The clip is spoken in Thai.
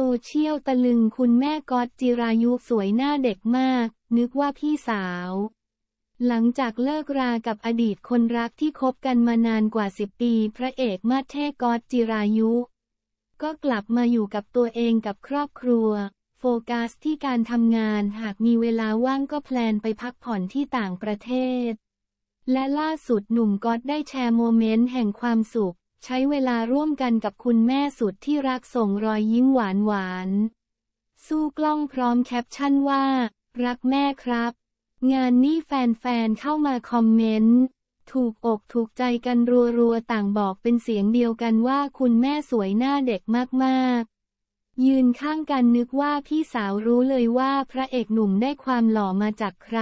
โซเชียลตะลึงคุณแม่ก๊อตจิรายุ สวยหน้าเด็กมาก นึกว่าพี่สาว หลังจากเลิกรากับอดีตคนรักที่คบกันมานานกว่าสิบปีพระเอกมาเทก๊อตจิรายุ ก็กลับมาอยู่กับตัวเองกับครอบครัว โฟกัสที่การทำงานหากมีเวลาว่างก็แพลนไปพักผ่อนที่ต่างประเทศ และล่าสุดหนุ่มก๊อตได้แชร์โมเมนต์แห่งความสุขใช้เวลาร่วมกันกับคุณแม่สุดที่รักส่งรอยยิ้มหวานหวาน สู้กล้องพร้อมแคปชั่นว่ารักแม่ครับ งานนี้แฟนๆเข้ามาคอมเมนต์ ถูกอกถูกใจกันรัวๆต่างบอกเป็นเสียงเดียวกันว่าคุณแม่สวยหน้าเด็กมากๆ ยืนข้างกันนึกว่าพี่สาวรู้เลยว่าพระเอกหนุ่มได้ความหล่อมาจากใคร